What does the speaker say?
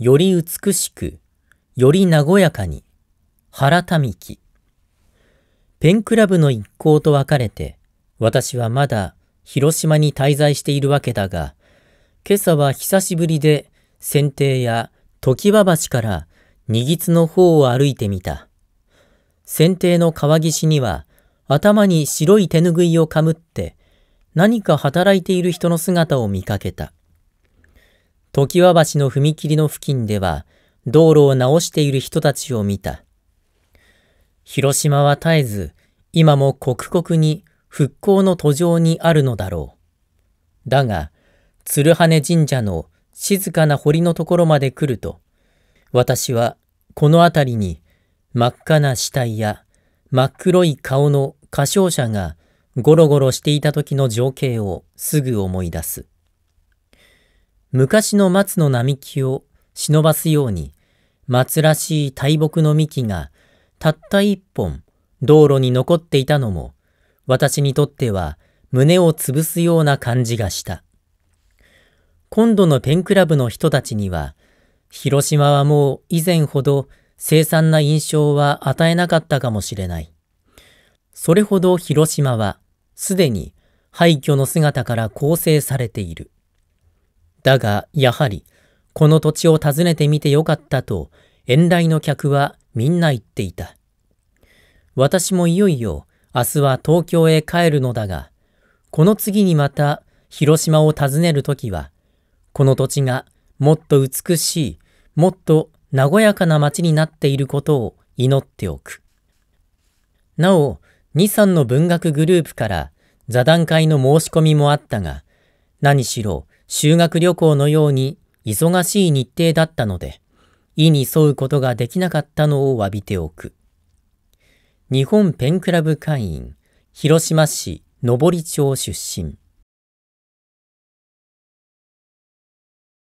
より美しく、より和やかに、原民樹。ペンクラブの一行と別れて、私はまだ広島に滞在しているわけだが、今朝は久しぶりで剪定や常盤橋から二木の方を歩いてみた。剪定の川岸には頭に白い手ぬぐいをかむって何か働いている人の姿を見かけた。常盤橋の踏切の付近では、道路を直している人たちを見た。広島は絶えず、今も刻々に復興の途上にあるのだろう。だが、鶴羽神社の静かな堀のところまで来ると、私はこの辺りに真っ赤な死体や真っ黒い顔の歌唱者がゴロゴロしていた時の情景をすぐ思い出す。昔の松の並木を忍ばすように、松らしい大木の幹がたった一本道路に残っていたのも、私にとっては胸を潰すような感じがした。今度のペンクラブの人たちには、広島はもう以前ほど凄惨な印象は与えなかったかもしれない。それほど広島はすでに廃墟の姿から構成されている。だが、やはり、この土地を訪ねてみてよかったと、遠来の客はみんな言っていた。私もいよいよ、明日は東京へ帰るのだが、この次にまた広島を訪ねるときは、この土地がもっと美しい、もっと和やかな町になっていることを祈っておく。なお、二三の文学グループから座談会の申し込みもあったが、何しろ修学旅行のように忙しい日程だったので、意に沿うことができなかったのを詫びておく。日本ペンクラブ会員、広島市上町出身。